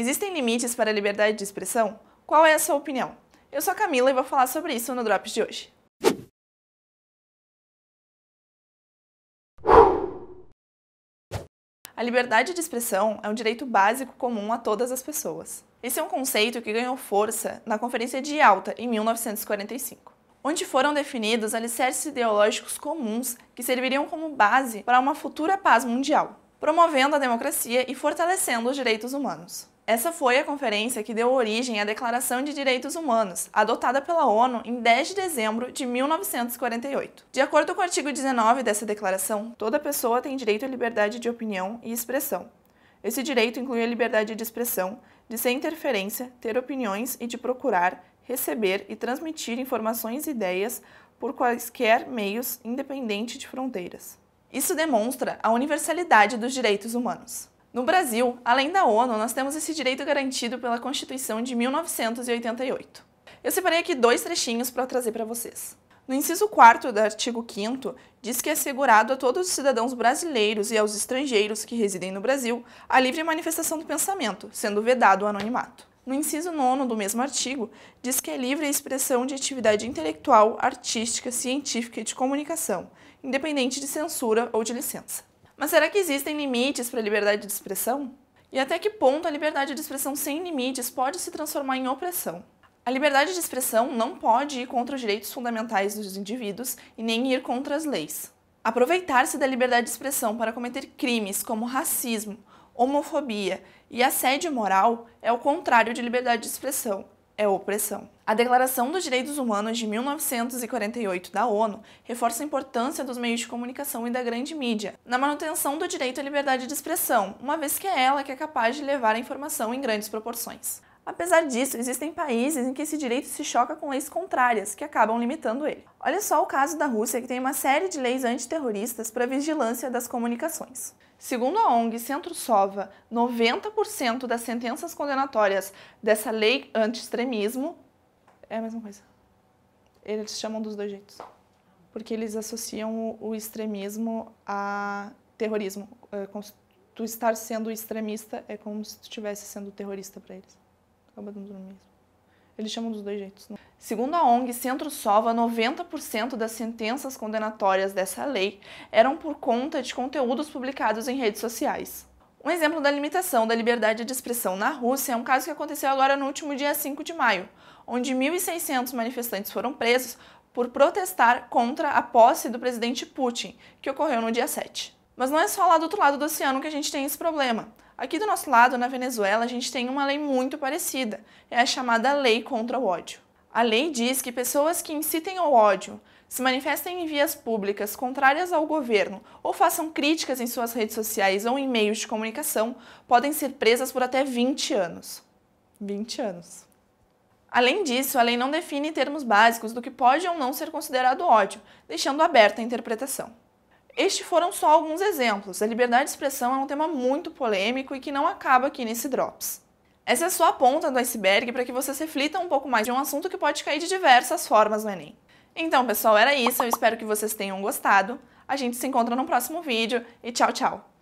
Existem limites para a liberdade de expressão? Qual é a sua opinião? Eu sou a Camila e vou falar sobre isso no Drops de hoje. A liberdade de expressão é um direito básico comum a todas as pessoas. Esse é um conceito que ganhou força na Conferência de Alta, em 1945, onde foram definidos alicerces ideológicos comuns que serviriam como base para uma futura paz mundial, promovendo a democracia e fortalecendo os direitos humanos. Essa foi a conferência que deu origem à Declaração de Direitos Humanos, adotada pela ONU em 10 de dezembro de 1948. De acordo com o artigo 19 dessa declaração, toda pessoa tem direito à liberdade de opinião e expressão. Esse direito inclui a liberdade de expressão, de sem interferência, ter opiniões e de procurar, receber e transmitir informações e ideias por quaisquer meios, independente de fronteiras. Isso demonstra a universalidade dos direitos humanos. No Brasil, além da ONU, nós temos esse direito garantido pela Constituição de 1988. Eu separei aqui dois trechinhos para trazer para vocês. No inciso 4 do artigo 5 diz que é assegurado a todos os cidadãos brasileiros e aos estrangeiros que residem no Brasil a livre manifestação do pensamento, sendo vedado o anonimato. No inciso 9 do mesmo artigo, diz que é livre a expressão de atividade intelectual, artística, científica e de comunicação, independente de censura ou de licença. Mas será que existem limites para a liberdade de expressão? E até que ponto a liberdade de expressão sem limites pode se transformar em opressão? A liberdade de expressão não pode ir contra os direitos fundamentais dos indivíduos e nem ir contra as leis. Aproveitar-se da liberdade de expressão para cometer crimes como racismo, homofobia e assédio moral é o contrário de liberdade de expressão é opressão. A Declaração dos Direitos Humanos de 1948 da ONU reforça a importância dos meios de comunicação e da grande mídia na manutenção do direito à liberdade de expressão, uma vez que é ela que é capaz de levar a informação em grandes proporções. Apesar disso, existem países em que esse direito se choca com leis contrárias, que acabam limitando ele. Olha só o caso da Rússia, que tem uma série de leis antiterroristas para vigilância das comunicações. Segundo a ONG Centro Sova, 90% das sentenças condenatórias dessa lei anti-extremismo é a mesma coisa. Eles chamam dos dois jeitos. Porque eles associam o extremismo a terrorismo. É como se tu estar sendo extremista é como se tu estivesse sendo terrorista para eles acaba dando no mesmo. Eles chamam dos dois jeitos. Não? Né? Segundo a ONG Centro Sova, 90% das sentenças condenatórias dessa lei eram por conta de conteúdos publicados em redes sociais. Um exemplo da limitação da liberdade de expressão na Rússia é um caso que aconteceu agora no último dia 5 de maio, onde 1.600 manifestantes foram presos por protestar contra a posse do presidente Putin, que ocorreu no dia 7. Mas não é só lá do outro lado do oceano que a gente tem esse problema. Aqui do nosso lado, na Venezuela, a gente tem uma lei muito parecida, é a chamada Lei contra o Ódio. A lei diz que pessoas que incitem ao ódio, se manifestem em vias públicas contrárias ao governo ou façam críticas em suas redes sociais ou em meios de comunicação, podem ser presas por até 20 anos. 20 anos. Além disso, a lei não define termos básicos do que pode ou não ser considerado ódio, deixando aberta a interpretação. Estes foram só alguns exemplos. A liberdade de expressão é um tema muito polêmico e que não acaba aqui nesse Drops. Essa é só a ponta do iceberg para que vocês reflitam um pouco mais de um assunto que pode cair de diversas formas no Enem. Então, pessoal, era isso. Eu espero que vocês tenham gostado. A gente se encontra no próximo vídeo e tchau, tchau!